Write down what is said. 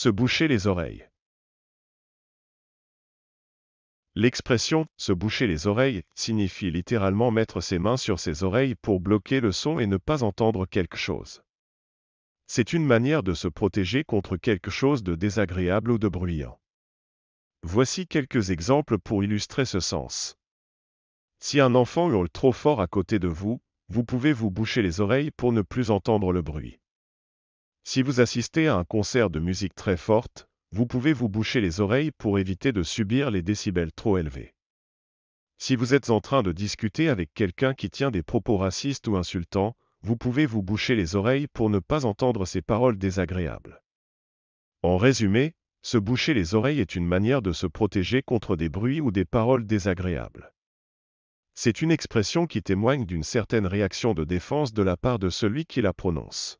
se boucher les oreilles. L'expression se boucher les oreilles signifie littéralement mettre ses mains sur ses oreilles pour bloquer le son et ne pas entendre quelque chose. C'est une manière de se protéger contre quelque chose de désagréable ou de bruyant. Voici quelques exemples pour illustrer ce sens. Si un enfant hurle trop fort à côté de vous, vous pouvez vous boucher les oreilles pour ne plus entendre le bruit. Si vous assistez à un concert de musique très forte, vous pouvez vous boucher les oreilles pour éviter de subir les décibels trop élevés. Si vous êtes en train de discuter avec quelqu'un qui tient des propos racistes ou insultants, vous pouvez vous boucher les oreilles pour ne pas entendre ces paroles désagréables. En résumé, se boucher les oreilles est une manière de se protéger contre des bruits ou des paroles désagréables. C'est une expression qui témoigne d'une certaine réaction de défense de la part de celui qui la prononce.